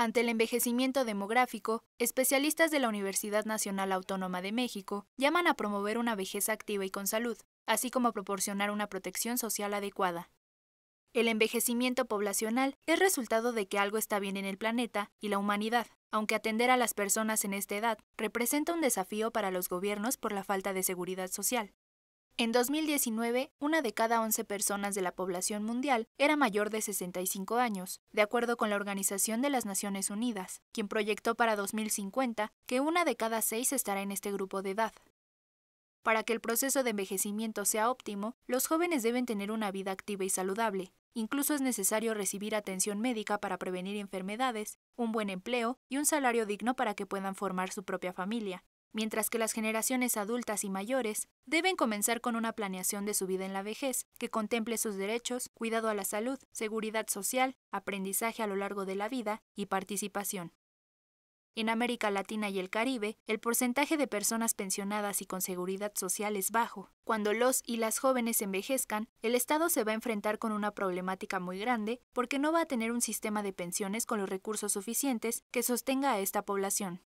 Ante el envejecimiento demográfico, especialistas de la Universidad Nacional Autónoma de México llaman a promover una vejez activa y con salud, así como proporcionar una protección social adecuada. El envejecimiento poblacional es resultado de que algo está bien en el planeta y la humanidad, aunque atender a las personas en esta edad representa un desafío para los gobiernos por la falta de seguridad social. En 2019, una de cada 11 personas de la población mundial era mayor de 65 años, de acuerdo con la Organización de las Naciones Unidas, quien proyectó para 2050 que una de cada seis estará en este grupo de edad. Para que el proceso de envejecimiento sea óptimo, los jóvenes deben tener una vida activa y saludable. Incluso es necesario recibir atención médica para prevenir enfermedades, un buen empleo y un salario digno para que puedan formar su propia familia, mientras que las generaciones adultas y mayores deben comenzar con una planeación de su vida en la vejez que contemple sus derechos, cuidado a la salud, seguridad social, aprendizaje a lo largo de la vida y participación. En América Latina y el Caribe, el porcentaje de personas pensionadas y con seguridad social es bajo. Cuando los y las jóvenes envejezcan, el Estado se va a enfrentar con una problemática muy grande porque no va a tener un sistema de pensiones con los recursos suficientes que sostenga a esta población.